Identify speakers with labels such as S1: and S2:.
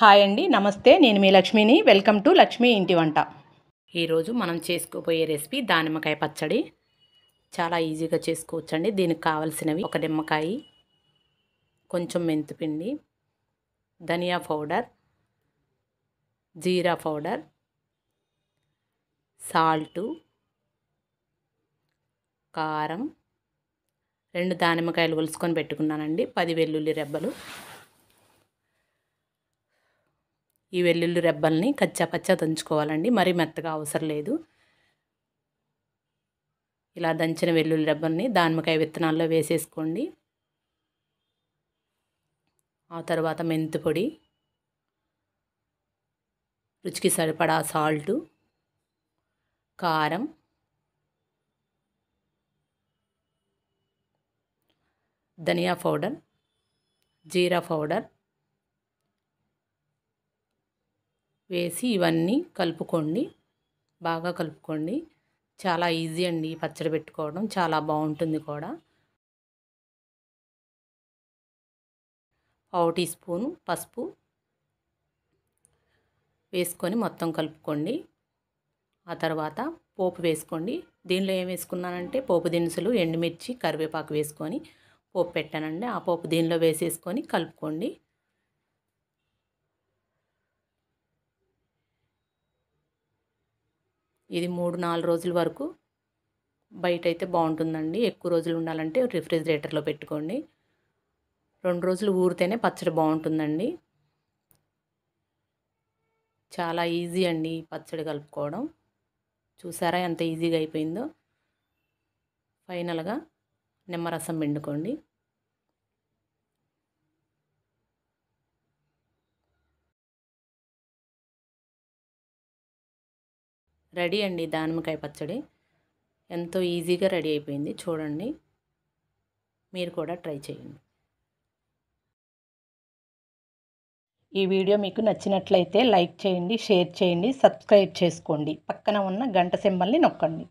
S1: hi అండి నమస్తే నేను మీ లక్ష్మిని వెల్కమ్ టు లక్ష్మీ ఇంటి వంట ఈరోజు మనం చేసుకోబోయే రెసిపీ దానిమ్మకాయ పచ్చడి చాలా ఈజీగా చేసుకోవచ్చండి దీనికి కావలసినవి ఒక నిమ్మకాయ కొంచెం మెంతిపిండి ధనియా పౌడర్ జీరా పౌడర్ సాల్టు కారం రెండు దానిమ్మకాయలు ఒలుసుకొని పెట్టుకున్నానండి పది వెల్లుల్లి రెబ్బలు ఈ వెల్లుల్లి రెబ్బల్ని కచ్చా పచ్చా దంచుకోవాలండి మరీ మెత్తగా అవసరం లేదు ఇలా దంచిన వెల్లుల్లి రెబ్బల్ని దానిమ్మకాయ విత్తనాల్లో వేసేసుకోండి ఆ తర్వాత మెంతి పొడి రుచికి సరిపడా సాల్టు కారం ధనియా పౌడర్ జీరా పౌడర్ వేసి ఇవన్నీ కలుపుకోండి
S2: బాగా కలుపుకోండి చాలా ఈజీ అండి పచ్చడి పెట్టుకోవడం చాలా బాగుంటుంది కూడా పావు టీ స్పూను పసుపు వేసుకొని మొత్తం కలుపుకోండి
S1: ఆ తర్వాత పోపు వేసుకోండి దీనిలో ఏం వేసుకున్నానంటే పోపు దినుసులు ఎండుమిర్చి కరివేపాకు వేసుకొని పోపు పెట్టానండి ఆ పోపు దీనిలో వేసేసుకొని కలుపుకోండి ఇది మూడు నాలుగు రోజుల వరకు బయట అయితే బాగుంటుందండి ఎక్కువ రోజులు ఉండాలంటే రిఫ్రిజిరేటర్లో పెట్టుకోండి రెండు రోజులు ఊరితేనే పచ్చడి బాగుంటుందండి చాలా ఈజీ అండి పచ్చడి కలుపుకోవడం చూసారా ఎంత ఈజీగా అయిపోయిందో ఫైనల్గా
S2: నిమ్మరసం పిండుకోండి రెడీ అండి దానిమ్మకాయ పచ్చడి ఎంతో ఈజీగా రెడీ అయిపోయింది చూడండి
S1: మీరు కూడా ట్రై చేయండి ఈ వీడియో మీకు నచ్చినట్లయితే లైక్ చేయండి షేర్ చేయండి సబ్స్క్రైబ్ చేసుకోండి పక్కన ఉన్న గంట సింబల్ని నొక్కండి